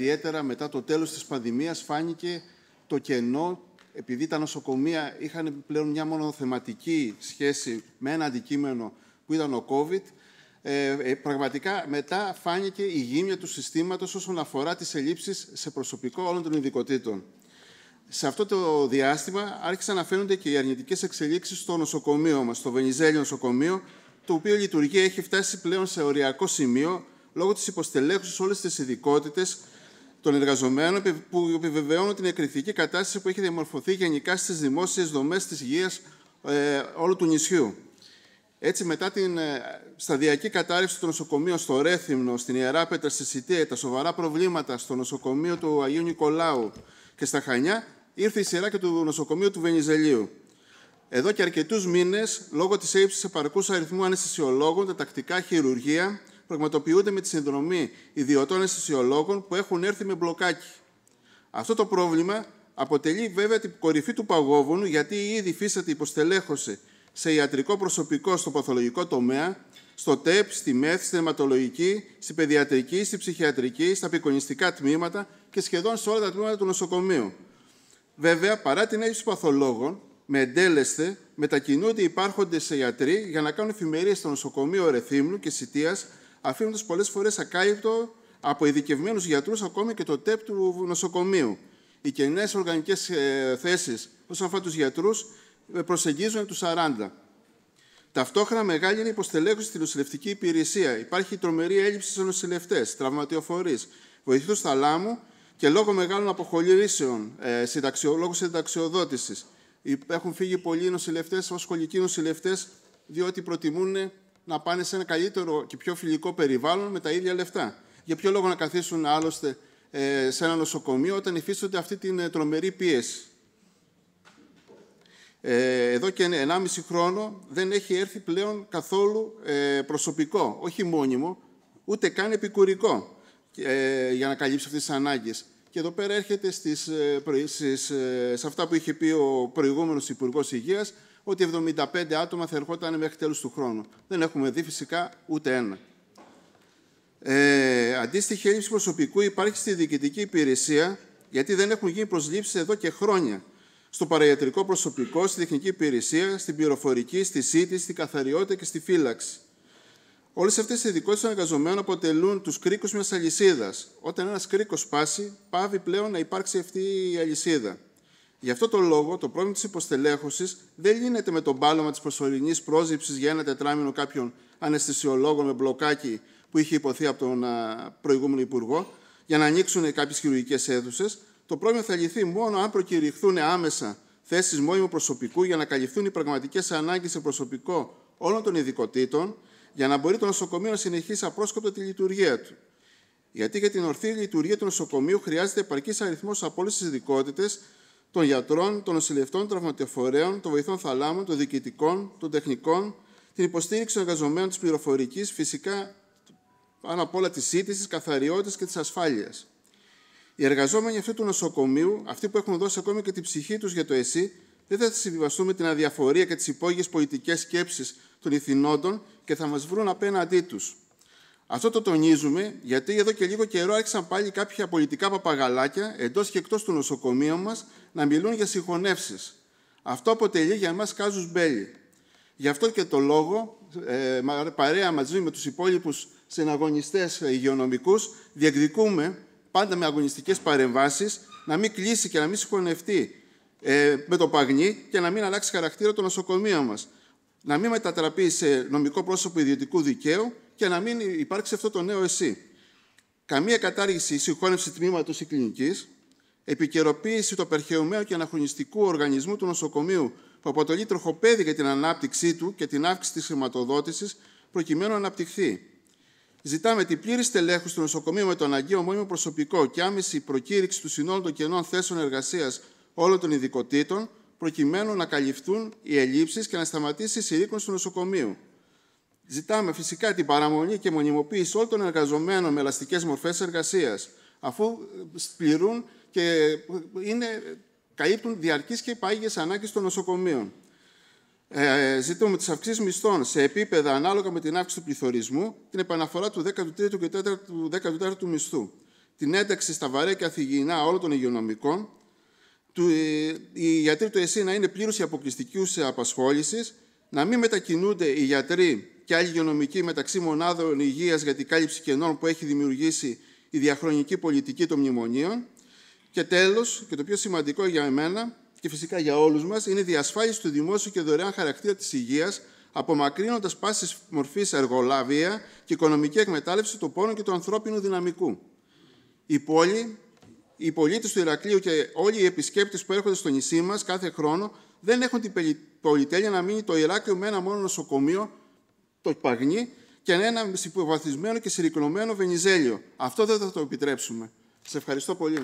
ιδιαίτερα μετά το τέλος της πανδημίας φάνηκε το κενό επειδή τα νοσοκομεία είχαν πλέον μια μονοθεματική σχέση με ένα αντικείμενο που ήταν ο COVID, ε, ε, πραγματικά μετά φάνηκε η γύμνια του συστήματος όσον αφορά τις ελλείψεις σε προσωπικό όλων των ειδικοτήτων. Σε αυτό το διάστημα άρχισαν να φαίνονται και οι αρνητικές εξελίξεις στο νοσοκομείο μας, στο Βενιζέλιο νοσοκομείο, το οποίο η λειτουργία έχει φτάσει πλέον σε οριακό σημείο λόγω της υποστελέχωσης όλες τις ειδικότητες των εργαζομένων που επιβεβαιώνουν την εκρηκτική κατάσταση που έχει διαμορφωθεί γενικά στις δημόσιες δομές της υγεία ε, όλου του νησιού. Έτσι, μετά την ε, σταδιακή κατάρρευση του νοσοκομείου στο Ρέθυμνο, στην Ιερά Πέτρα, στη Σιτία, τα σοβαρά προβλήματα στο νοσοκομείο του Αγίου Νικολάου και στα Χανιά, ήρθε η σειρά και του νοσοκομείου του Βενιζελίου. Εδώ και αρκετούς μήνες, λόγω της έλλειψης επαρκούς αριθμού αναισθησιολόγων, τα τακτικά χειρουργεία πραγματοποιούνται με τη συνδρομή ιδιωτών αισθησιολόγων που έχουν έρθει με μπλοκάκι. Αυτό το πρόβλημα αποτελεί βέβαια την κορυφή του παγόβουνου γιατί ήδη φύσατη υποστελέχωση σε ιατρικό προσωπικό στο παθολογικό τομέα, στο ΤΕΠ, στη ΜΕΘ, στη θεματολογική, στη παιδιατρική, στη ψυχιατρική, στα απεικονιστικά τμήματα και σχεδόν σε όλα τα τμήματα του νοσοκομείου. Βέβαια, παρά την έλλειψη παθολόγων, με εντέλεσθε μετακινούνται οι υπάρχοντες ιατροί για να κάνουν εφημερίες στο νοσοκομείο Ρεθύμνου και Σιτίας αφήνοντας πολλές φορές ακάλυπτο από ειδικευμένους γιατρούς ακόμη και το ΤΕΠ του νοσοκομείου. Οι κενέ οργανικές ε, θέσεις όσον αφορά τους γιατρούς ε, προσεγγίζουν τους 40. Ταυτόχρονα, μεγάλη είναι η υποστελέχωση στη νοσηλευτική υπηρεσία. Υπάρχει τρομερή έλλειψη σε νοσηλευτές, τραυματιοφορείς, βοηθούς θαλάμου και λόγω μεγάλων αποχωρήσεων, ε, λόγω συνταξιοδότησης. Έχουν φύγει πολλοί νοσηλευτές ω σχολικοί νοσηλευτές, διότι προτιμούν να πάνε σε ένα καλύτερο και πιο φιλικό περιβάλλον με τα ίδια λεφτά. Για ποιο λόγο να καθίσουν άλλωστε ε, σε ένα νοσοκομείο όταν υφίστονται αυτή την ε, τρομερή πίεση. Ε, εδώ και 1,5 χρόνο δεν έχει έρθει πλέον καθόλου προσωπικό, όχι μόνιμο, ούτε καν επικουρικό για να καλύψει αυτές τις ανάγκες. Και εδώ πέρα έρχεται στις, ε, ε, σε αυτά που είχε πει ο προηγούμενος Υπουργός Υγείας, ότι 75 άτομα θα ερχόταν μέχρι τέλους του χρόνου. Δεν έχουμε δει φυσικά ούτε ένα. Ε, αντίστοιχη έλλειψη προσωπικού υπάρχει στη διοικητική υπηρεσία, γιατί δεν έχουν γίνει προσλήψεις εδώ και χρόνια. Στο παραγιατρικό προσωπικό, στη τεχνική υπηρεσία, στην πληροφορική, στη ΣΥΤΗ, στην καθαριότητα και στη φύλαξη. Όλες αυτές οι ειδικότητες των εργαζομένων αποτελούν τους κρίκους μιας αλυσίδας. Όταν ένας κρίκος πάσει, πάβει πλέον να υπάρξει αυτή η αλυσίδα. Γι' αυτό το λόγο, το πρόβλημα της υποστελέχωσης δεν λύνεται με τον πάλωμα της προσωρινής πρόσληψης για ένα τετράμινο κάποιων αναισθησιολόγων με μπλοκάκι που είχε υποθεί από τον προηγούμενο Υπουργό, για να ανοίξουν κάποιες χειρουργικές αίθουσες. Το πρόβλημα θα λυθεί μόνο αν προκηρυχθούν άμεσα θέσεις μόνιμου προσωπικού για να καλυφθούν οι πραγματικές ανάγκες σε προσωπικό όλων των ειδικοτήτων για να μπορεί το νοσοκομείο να συνεχίσει απρόσκοπτα τη λειτουργία του. Γιατί για την ορθή λειτουργία του νοσοκομείου χρειάζεται επαρκής αριθμός από όλες τις ειδικότητες των γιατρών, των νοσηλευτών, των τραυματιοφορέων, των βοηθών θαλάμων, των διοικητικών, των τεχνικών, την υποστήριξη των εργαζομένων της πληροφορικής, φυσικά πάνω απ' όλα της σύντησης, καθαριότητας και της ασφάλειας. Οι εργαζόμενοι αυτού του νοσοκομείου, αυτοί που έχουν δώσει ακόμη και την ψυχή τους για το ΕΣΥ, δεν θα συμβιβαστούν με την αδιαφορία και τις υπόγειες πολιτικές σκέψεις των ηθινόντων και θα μας βρουν απέναντί τους. Αυτό το τονίζουμε γιατί εδώ και λίγο καιρό άρχισαν πάλι κάποια πολιτικά παπαγαλάκια εντός και εκτός του νοσοκομείου μας να μιλούν για συγχωνεύσεις. Αυτό αποτελεί για μας κάζους μπέλη. Γι' αυτό και το λόγο, ε, παρέα μαζί με τους υπόλοιπους συναγωνιστές υγειονομικούς, διεκδικούμε πάντα με αγωνιστικές παρεμβάσεις να μην κλείσει και να μην συγχωνευτεί ε, με το παγνί και να μην αλλάξει χαρακτήρα το νοσοκομείο μας να μην μετατραπεί σε νομικό πρόσωπο ιδιωτικού δικαίου και να μην υπάρξει αυτό το νέο ΕΣΥ. Καμία κατάργηση ή συγχώνευση τμήματος ή κλινικής, επικαιροποίηση του απερχαιωμένου και αναχρονιστικού οργανισμού του νοσοκομείου που αποτελεί τροχοπέδι για την ανάπτυξή του και την αύξηση της χρηματοδότησης προκειμένου να αναπτυχθεί. Ζητάμε την πλήρη στελέχωση του νοσοκομείου με το αναγκαίο μόνιμο προσωπικό και άμεση προκήρυξη του συνόλου των κενών θέσεων εργασίας όλων των ειδικοτήτων, προκειμένου να καλυφθούν οι ελλείψεις και να σταματήσει η συρρήκνωση του νοσοκομείου. Ζητάμε φυσικά την παραμονή και μονιμοποίηση όλων των εργαζομένων με ελαστικές μορφές εργασίας, αφού ε, πληρούν και ε, είναι, καλύπτουν διαρκείς και πάγιε ανάγκες των νοσοκομείων. Ε, ε ζητούμε τις αυξήσεις μισθών σε επίπεδα ανάλογα με την αύξηση του πληθωρισμού, την επαναφορά του 13ου και 14ου μισθού, την ένταξη στα βαρέα και αθηγηνά όλων των υγειονομικών, ε, οι γιατροί του ΕΣΥ να είναι πλήρως οι αποκλειστικούς απασχόλησης, να μην μετακινούνται οι γιατροί και άλλοι υγειονομικοί μεταξύ μονάδων υγείας για την κάλυψη κενών που έχει δημιουργήσει η διαχρονική πολιτική των μνημονίων. Και τέλος και το πιο σημαντικό για εμένα και φυσικά για όλους μας είναι η διασφάλιση του δημόσιου και δωρεάν χαρακτήρα της υγείας απομακρύνοντας πάσης μορφής εργολάβια και οικονομική εκμετάλλευση του πόνου και του ανθρώπινου δυναμικού. Η πόλη οι πολίτες του Ηρακλείου και όλοι οι επισκέπτες που έρχονται στο νησί μας κάθε χρόνο δεν έχουν την πολυτέλεια να μείνει το Ηράκλειο με ένα μόνο νοσοκομείο, το Παγνί, και ένα υποβαθμισμένο και συρρυκνωμένο Βενιζέλιο. Αυτό δεν θα το επιτρέψουμε. Σε ευχαριστώ πολύ.